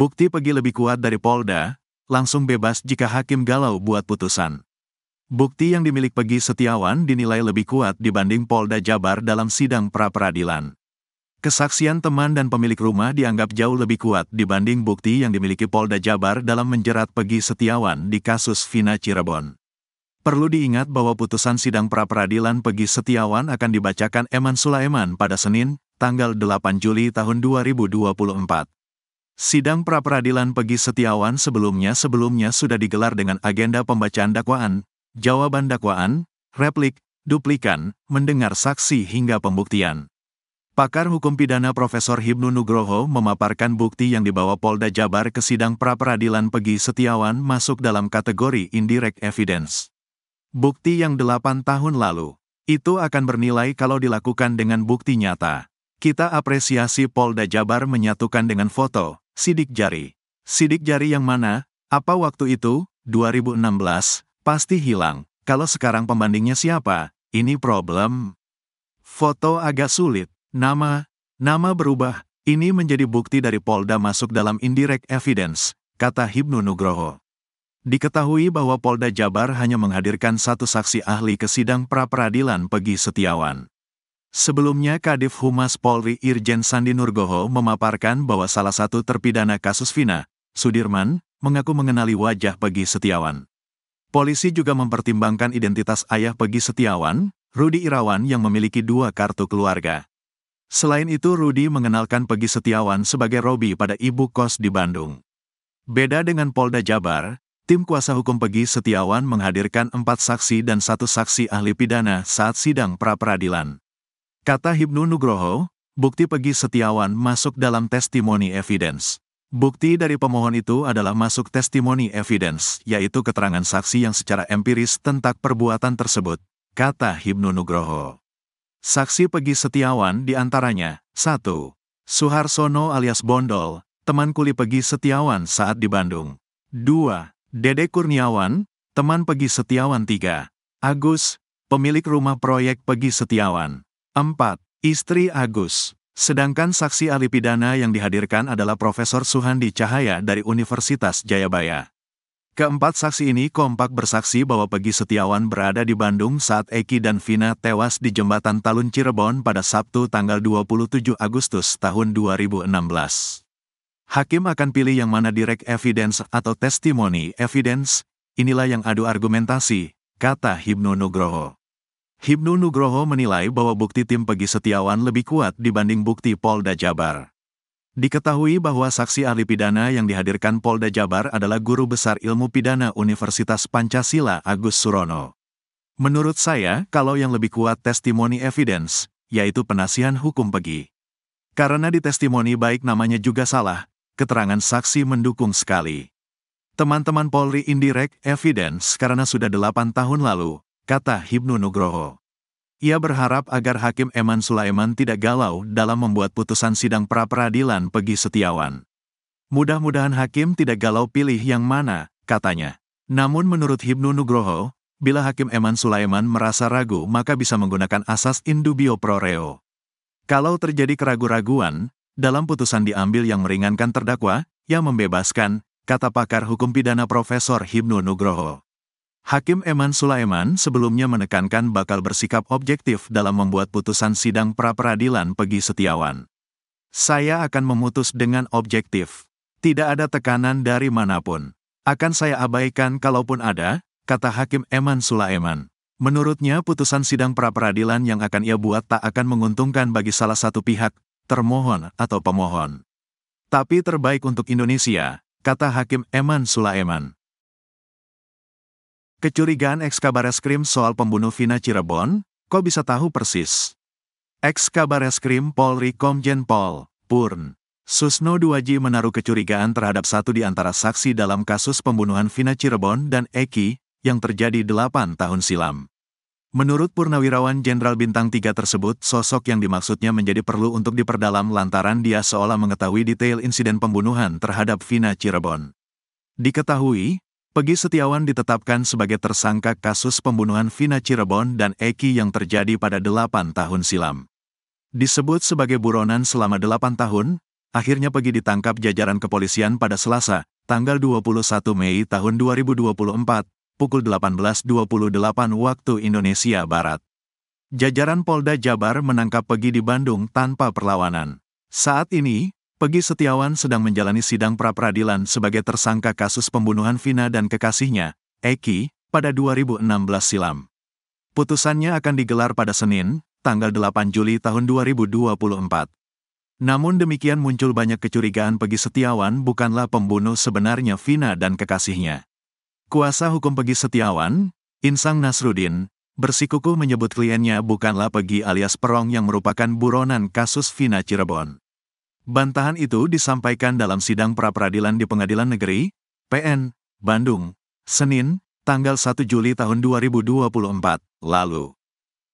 Bukti Pegi lebih kuat dari Polda, langsung bebas jika hakim galau buat putusan. Bukti yang dimiliki Pegi Setiawan dinilai lebih kuat dibanding Polda Jabar dalam sidang pra-peradilan. Kesaksian teman dan pemilik rumah dianggap jauh lebih kuat dibanding bukti yang dimiliki Polda Jabar dalam menjerat Pegi Setiawan di kasus Vina Cirebon. Perlu diingat bahwa putusan sidang pra-peradilan Pegi Setiawan akan dibacakan Eman Sulaiman pada Senin, tanggal 8 Juli tahun 2024. Sidang pra peradilan Pegi Setiawan sebelumnya-sebelumnya sudah digelar dengan agenda pembacaan dakwaan, jawaban dakwaan, replik, duplikan, mendengar saksi hingga pembuktian. Pakar hukum pidana Profesor Hibnu Nugroho memaparkan bukti yang dibawa Polda Jabar ke sidang pra peradilan Pegi Setiawan masuk dalam kategori indirect evidence. Bukti yang delapan tahun lalu, itu akan bernilai kalau dilakukan dengan bukti nyata. Kita apresiasi Polda Jabar menyatukan dengan foto, sidik jari. Sidik jari yang mana? Apa waktu itu, 2016, pasti hilang. Kalau sekarang pembandingnya siapa? Ini problem. Foto agak sulit. Nama, nama berubah. Ini menjadi bukti dari Polda masuk dalam indirect evidence, kata Hibnu Nugroho. Diketahui bahwa Polda Jabar hanya menghadirkan satu saksi ahli ke sidang pra-peradilan Pegi Setiawan. Sebelumnya Kadif Humas Polri Irjen Sandi Nurgoho memaparkan bahwa salah satu terpidana kasus Vina, Sudirman, mengaku mengenali wajah Pegi Setiawan. Polisi juga mempertimbangkan identitas ayah Pegi Setiawan, Rudi Irawan yang memiliki dua kartu keluarga. Selain itu Rudi mengenalkan Pegi Setiawan sebagai Robi pada ibu kos di Bandung. Beda dengan Polda Jabar, tim kuasa hukum Pegi Setiawan menghadirkan empat saksi dan satu saksi ahli pidana saat sidang pra-peradilan. Kata Hibnu Nugroho, bukti Pegi Setiawan masuk dalam testimoni evidence. Bukti dari pemohon itu adalah masuk testimoni evidence, yaitu keterangan saksi yang secara empiris tentang perbuatan tersebut, kata Hibnu Nugroho. Saksi Pegi Setiawan diantaranya, 1. Suharsono alias Bondol, teman kuli Pegi Setiawan saat di Bandung. 2. Dede Kurniawan, teman Pegi Setiawan 3. Agus, pemilik rumah proyek Pegi Setiawan. 4. Istri Agus. Sedangkan saksi ahli pidana yang dihadirkan adalah Profesor Suhandi Cahaya dari Universitas Jayabaya. Keempat saksi ini kompak bersaksi bahwa Pegi Setiawan berada di Bandung saat Eki dan Vina tewas di jembatan Talun Cirebon pada Sabtu tanggal 27 Agustus tahun 2016. Hakim akan pilih yang mana direct evidence atau testimony evidence, inilah yang adu argumentasi, kata Hibnu Nugroho. Hibnu Nugroho menilai bahwa bukti tim Pegi Setiawan lebih kuat dibanding bukti Polda Jabar. Diketahui bahwa saksi ahli pidana yang dihadirkan Polda Jabar adalah Guru Besar Ilmu Pidana Universitas Pancasila Agus Surono. Menurut saya, kalau yang lebih kuat testimoni evidence, yaitu penasihan hukum Pegi. Karena di testimoni baik namanya juga salah, keterangan saksi mendukung sekali. Teman-teman Polri indirect evidence karena sudah 8 tahun lalu, kata Hibnu Nugroho. Ia berharap agar Hakim Eman Sulaiman tidak galau dalam membuat putusan sidang pra-peradilan Pegi Setiawan. Mudah-mudahan Hakim tidak galau pilih yang mana, katanya. Namun menurut Hibnu Nugroho, bila Hakim Eman Sulaiman merasa ragu maka bisa menggunakan asas indubio pro reo. Kalau terjadi keraguan-raguan, dalam putusan diambil yang meringankan terdakwa, yang membebaskan, kata pakar hukum pidana Profesor Hibnu Nugroho. Hakim Eman Sulaiman sebelumnya menekankan bakal bersikap objektif dalam membuat putusan sidang pra-peradilan Pegi Setiawan. Saya akan memutus dengan objektif. Tidak ada tekanan dari manapun. Akan saya abaikan kalaupun ada, kata Hakim Eman Sulaiman. Menurutnya putusan sidang pra-peradilan yang akan ia buat tak akan menguntungkan bagi salah satu pihak, termohon atau pemohon. Tapi terbaik untuk Indonesia, kata Hakim Eman Sulaiman. Kecurigaan ex-kabareskrim soal pembunuh Vina Cirebon, kok bisa tahu persis? Ex-kabareskrim Polri Komjen Pol, Purn. Susno Duaji menaruh kecurigaan terhadap satu di antara saksi dalam kasus pembunuhan Vina Cirebon dan Eki, yang terjadi 8 tahun silam. Menurut Purnawirawan Jenderal Bintang 3 tersebut, sosok yang dimaksudnya menjadi perlu untuk diperdalam lantaran dia seolah mengetahui detail insiden pembunuhan terhadap Vina Cirebon. Diketahui, Pegi Setiawan ditetapkan sebagai tersangka kasus pembunuhan Vina Cirebon dan Eki yang terjadi pada 8 tahun silam. Disebut sebagai buronan selama 8 tahun, akhirnya Pegi ditangkap jajaran kepolisian pada Selasa, tanggal 21 Mei tahun 2024, pukul 18.28 waktu Indonesia Barat. Jajaran Polda Jabar menangkap Pegi di Bandung tanpa perlawanan. Saat ini, Pegi Setiawan sedang menjalani sidang pra-peradilan sebagai tersangka kasus pembunuhan Vina dan kekasihnya, Eki, pada 2016 silam. Putusannya akan digelar pada Senin, tanggal 8 Juli tahun 2024. Namun demikian muncul banyak kecurigaan Pegi Setiawan bukanlah pembunuh sebenarnya Vina dan kekasihnya. Kuasa hukum Pegi Setiawan, Insang Nasrudin, bersikukuh menyebut kliennya bukanlah Pegi alias Perong yang merupakan buronan kasus Vina Cirebon. Bantahan itu disampaikan dalam sidang pra-peradilan di Pengadilan Negeri, PN, Bandung, Senin, tanggal 1 Juli tahun 2024, lalu.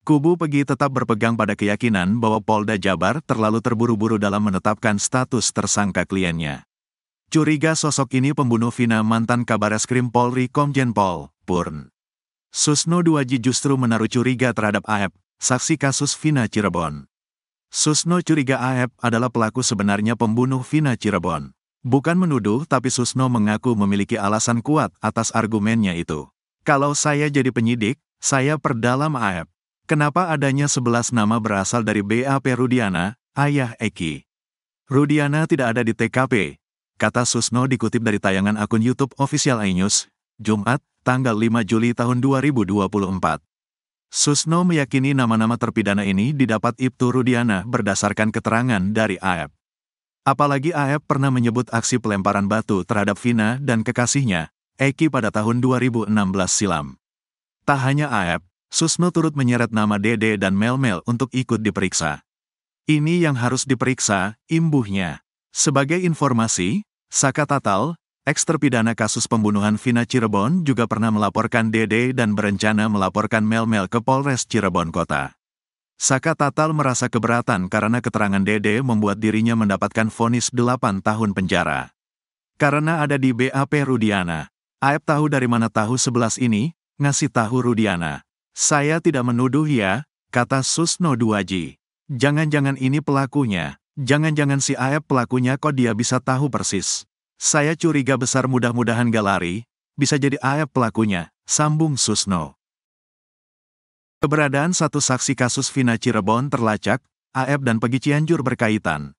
Kubu Pegi tetap berpegang pada keyakinan bahwa Polda Jabar terlalu terburu-buru dalam menetapkan status tersangka kliennya. Curiga sosok ini pembunuh Vina mantan Krim Polri Komjen Pol, Purn. Susno Duaji justru menaruh curiga terhadap Aep, saksi kasus Vina Cirebon. Susno curiga Aep adalah pelaku sebenarnya pembunuh Vina Cirebon. Bukan menuduh tapi Susno mengaku memiliki alasan kuat atas argumennya itu. Kalau saya jadi penyidik, saya perdalam Aep. Kenapa adanya 11 nama berasal dari BAP Rudiana, ayah Eki. Rudiana tidak ada di TKP, kata Susno dikutip dari tayangan akun YouTube Official iNews, Jumat, tanggal 5 Juli tahun 2024. Susno meyakini nama-nama terpidana ini didapat Ibtu Rudiana berdasarkan keterangan dari AEP. Apalagi AEP pernah menyebut aksi pelemparan batu terhadap Vina dan kekasihnya, Eki pada tahun 2016 silam. Tak hanya AEP, Susno turut menyeret nama Dede dan Melmel untuk ikut diperiksa. Ini yang harus diperiksa, imbuhnya. Sebagai informasi, Saka Tatal, Eks terpidana kasus pembunuhan Vina Cirebon juga pernah melaporkan Dede dan berencana melaporkan Mel-Mel ke Polres Cirebon Kota. Saka Tatal merasa keberatan karena keterangan Dede membuat dirinya mendapatkan vonis 8 tahun penjara. Karena ada di BAP Rudiana. Aep tahu dari mana tahu sebelas ini, ngasih tahu Rudiana. Saya tidak menuduh ya, kata Susno Duaji. Jangan-jangan ini pelakunya, jangan-jangan si Aep pelakunya kok dia bisa tahu persis. Saya curiga besar mudah-mudahan lari, bisa jadi ayah pelakunya, sambung Susno. Keberadaan satu saksi kasus Vina Cirebon terlacak, AF dan Pegi Cianjur berkaitan.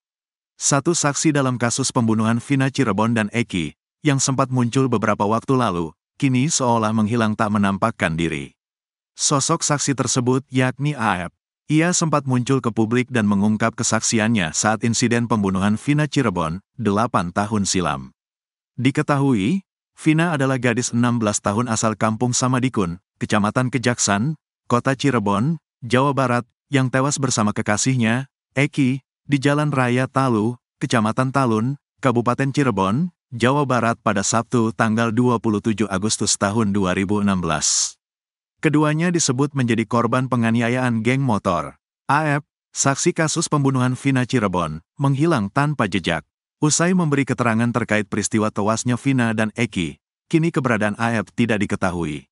Satu saksi dalam kasus pembunuhan Vina Cirebon dan Eki, yang sempat muncul beberapa waktu lalu, kini seolah menghilang tak menampakkan diri. Sosok saksi tersebut yakni AF. Ia sempat muncul ke publik dan mengungkap kesaksiannya saat insiden pembunuhan Vina Cirebon, 8 tahun silam. Diketahui, Vina adalah gadis 16 tahun asal kampung Samadikun, Kecamatan Kejaksan, Kota Cirebon, Jawa Barat, yang tewas bersama kekasihnya, Eki, di Jalan Raya Talu, Kecamatan Talun, Kabupaten Cirebon, Jawa Barat pada Sabtu tanggal 27 Agustus tahun 2016. Keduanya disebut menjadi korban penganiayaan geng motor. AF, saksi kasus pembunuhan Vina Cirebon, menghilang tanpa jejak. Usai memberi keterangan terkait peristiwa tewasnya Vina dan Eki, kini keberadaan AF tidak diketahui.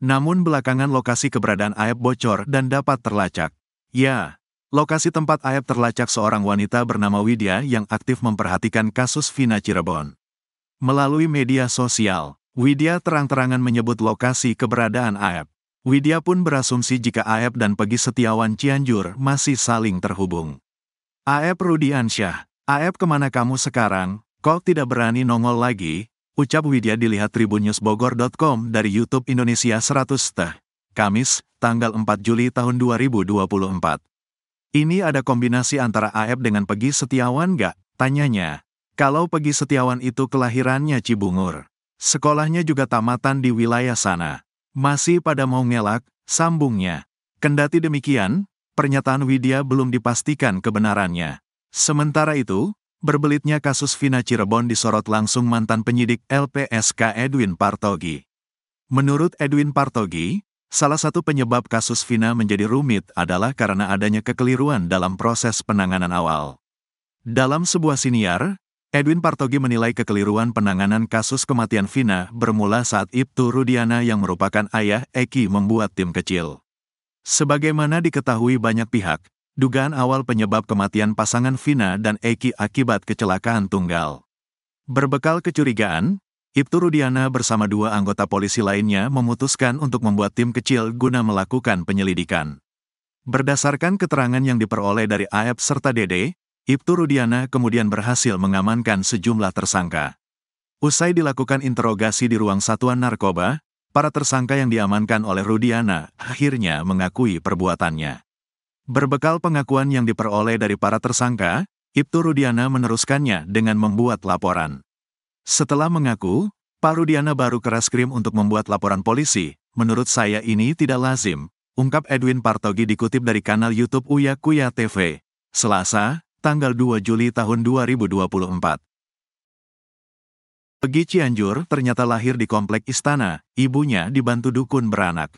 Namun belakangan lokasi keberadaan AF bocor dan dapat terlacak. Ya, lokasi tempat AF terlacak seorang wanita bernama Widya yang aktif memperhatikan kasus Vina Cirebon. Melalui media sosial, Widya terang-terangan menyebut lokasi keberadaan AF. Widya pun berasumsi jika Aep dan Pegi Setiawan Cianjur masih saling terhubung. Aep Rudiansyah, Aep kemana kamu sekarang? Kok tidak berani nongol lagi? Ucap Widya dilihat tribunnewsbogor.com dari YouTube Indonesia 100 teh. Kamis, tanggal 4 Juli tahun 2024. Ini ada kombinasi antara Aep dengan Pegi Setiawan gak? Tanyanya. Kalau Pegi Setiawan itu kelahirannya Cibungur. Sekolahnya juga tamatan di wilayah sana. Masih pada mau ngelak, sambungnya. Kendati demikian, pernyataan Widya belum dipastikan kebenarannya. Sementara itu, berbelitnya kasus Vina Cirebon disorot langsung mantan penyidik LPSK Edwin Partogi. Menurut Edwin Partogi, salah satu penyebab kasus Vina menjadi rumit adalah karena adanya kekeliruan dalam proses penanganan awal. Dalam sebuah siniar, Edwin Partogi menilai kekeliruan penanganan kasus kematian Vina bermula saat Ibtu Rudiana yang merupakan ayah Eki membuat tim kecil. Sebagaimana diketahui banyak pihak, dugaan awal penyebab kematian pasangan Vina dan Eki akibat kecelakaan tunggal. Berbekal kecurigaan, Ibtu Rudiana bersama dua anggota polisi lainnya memutuskan untuk membuat tim kecil guna melakukan penyelidikan. Berdasarkan keterangan yang diperoleh dari Aep serta Dede, Ibtu Rudiana kemudian berhasil mengamankan sejumlah tersangka. Usai dilakukan interogasi di ruang satuan narkoba, para tersangka yang diamankan oleh Rudiana akhirnya mengakui perbuatannya. Berbekal pengakuan yang diperoleh dari para tersangka, Ibtu Rudiana meneruskannya dengan membuat laporan. Setelah mengaku, Pak Rudiana baru keras krim untuk membuat laporan polisi, menurut saya ini tidak lazim, ungkap Edwin Partogi dikutip dari kanal YouTube Uya Kuya TV. Selasa, tanggal 2 Juli tahun 2024. Pegi Cianjur ternyata lahir di komplek istana, ibunya dibantu dukun beranak.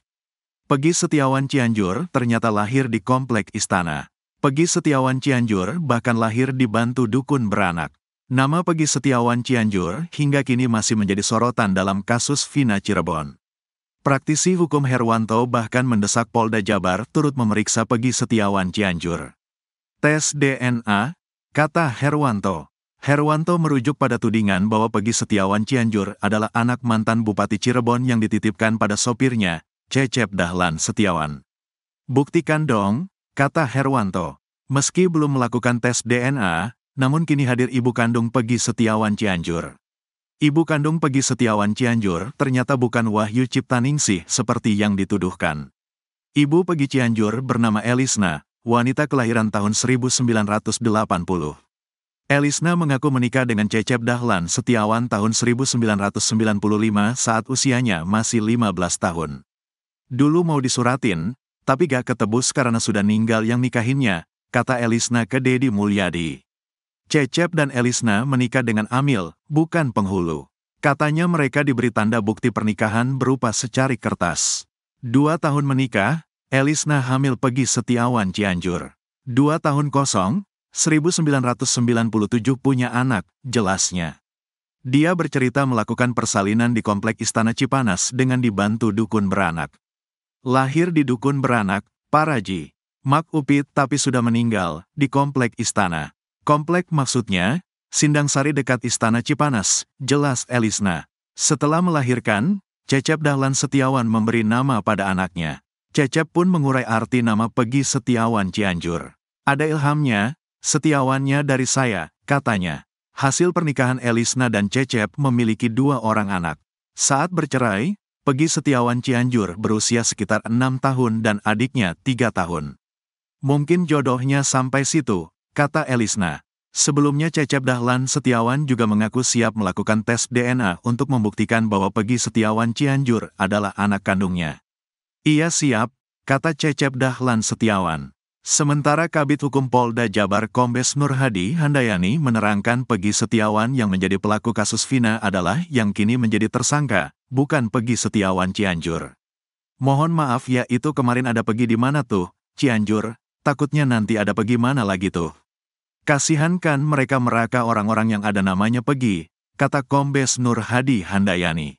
Pegi Setiawan Cianjur ternyata lahir di komplek istana. Pegi Setiawan Cianjur bahkan lahir dibantu dukun beranak. Nama Pegi Setiawan Cianjur hingga kini masih menjadi sorotan dalam kasus Vina Cirebon. Praktisi hukum Herwanto bahkan mendesak Polda Jabar turut memeriksa Pegi Setiawan Cianjur. Tes DNA, kata Herwanto. Herwanto merujuk pada tudingan bahwa Pegi Setiawan Cianjur adalah anak mantan Bupati Cirebon yang dititipkan pada sopirnya, Cecep Dahlan Setiawan. Buktikan dong, kata Herwanto. Meski belum melakukan tes DNA, namun kini hadir ibu kandung Pegi Setiawan Cianjur. Ibu kandung Pegi Setiawan Cianjur ternyata bukan Wahyu Ciptaningsih seperti yang dituduhkan. Ibu Pegi Cianjur bernama Elisna, wanita kelahiran tahun 1980. Elisna mengaku menikah dengan Cecep Dahlan Setiawan tahun 1995 saat usianya masih 15 tahun. Dulu mau disuratin, tapi gak ketebus karena sudah ninggal yang nikahinnya, kata Elisna ke Dedi Mulyadi. Cecep dan Elisna menikah dengan Amil, bukan penghulu. Katanya mereka diberi tanda bukti pernikahan berupa secari kertas. Dua tahun menikah, Elisna hamil Pegi Setiawan Cianjur. Dua tahun kosong, 1997 punya anak, jelasnya. Dia bercerita melakukan persalinan di Komplek Istana Cipanas dengan dibantu dukun beranak. Lahir di dukun beranak, Paraji. Mak Upit tapi sudah meninggal, di Komplek Istana. Komplek maksudnya, Sindang Sari dekat Istana Cipanas, jelas Elisna. Setelah melahirkan, Cecep Dahlan Setiawan memberi nama pada anaknya. Cecep pun mengurai arti nama Pegi Setiawan Cianjur. Ada ilhamnya, setiawannya dari saya, katanya. Hasil pernikahan Elisna dan Cecep memiliki dua orang anak. Saat bercerai, Pegi Setiawan Cianjur berusia sekitar enam tahun dan adiknya tiga tahun. Mungkin jodohnya sampai situ, kata Elisna. Sebelumnya Cecep Dahlan Setiawan juga mengaku siap melakukan tes DNA untuk membuktikan bahwa Pegi Setiawan Cianjur adalah anak kandungnya. Iya siap, kata Cecep Dahlan Setiawan. Sementara Kabit Hukum Polda Jabar Kombes Nurhadi Handayani menerangkan Pegi Setiawan yang menjadi pelaku kasus Vina adalah yang kini menjadi tersangka, bukan Pegi Setiawan Cianjur. Mohon maaf ya itu kemarin ada Pegi di mana tuh, Cianjur, takutnya nanti ada Pegi mana lagi tuh. Kasihan kan mereka meraka orang-orang yang ada namanya Pegi, kata Kombes Nurhadi Handayani.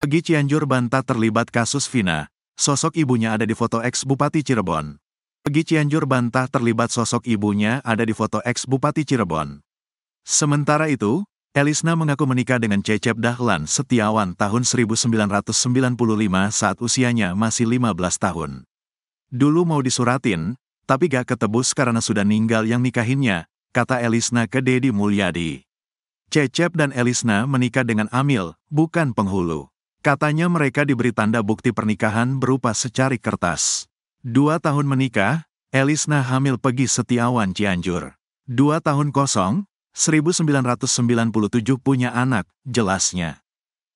Pegi Cianjur bantah terlibat kasus Vina, sosok ibunya ada di foto ex-Bupati Cirebon. Pegi Cianjur bantah terlibat sosok ibunya ada di foto ex-Bupati Cirebon. Sementara itu, Elisna mengaku menikah dengan Cecep Dahlan Setiawan tahun 1995 saat usianya masih 15 tahun. Dulu mau disuratin, tapi gak ketebus karena sudah ninggal yang nikahinnya, kata Elisna ke Dedi Mulyadi. Cecep dan Elisna menikah dengan Amil, bukan penghulu. Katanya mereka diberi tanda bukti pernikahan berupa secari kertas. Dua tahun menikah, Elisna hamil pergi Setiawan Cianjur. Dua tahun kosong, 1997 punya anak, jelasnya.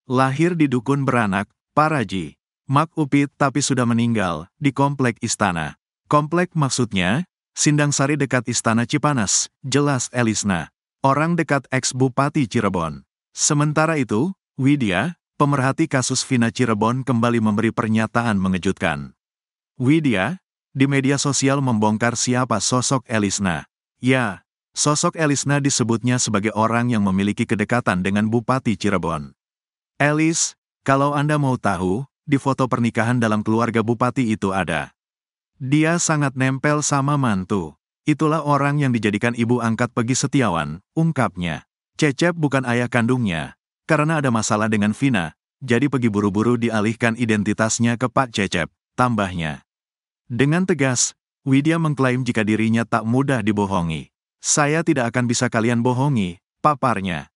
Lahir di Dukun beranak, Paraji. Mak Upit tapi sudah meninggal, di Komplek Istana. Komplek maksudnya, Sindang Sari dekat Istana Cipanas, jelas Elisna. Orang dekat ex-Bupati Cirebon. Sementara itu, Widya, pemerhati kasus Vina Cirebon kembali memberi pernyataan mengejutkan. Widya, di media sosial membongkar siapa sosok Elisna. Ya, sosok Elisna disebutnya sebagai orang yang memiliki kedekatan dengan Bupati Cirebon. Elis, kalau Anda mau tahu, di foto pernikahan dalam keluarga Bupati itu ada. Dia sangat nempel sama mantu. Itulah orang yang dijadikan ibu angkat Pegi Setiawan, ungkapnya. Cecep bukan ayah kandungnya, karena ada masalah dengan Vina, jadi pergi buru-buru dialihkan identitasnya ke Pak Cecep, tambahnya. Dengan tegas, Widya mengklaim jika dirinya tak mudah dibohongi. Saya tidak akan bisa kalian bohongi, paparnya.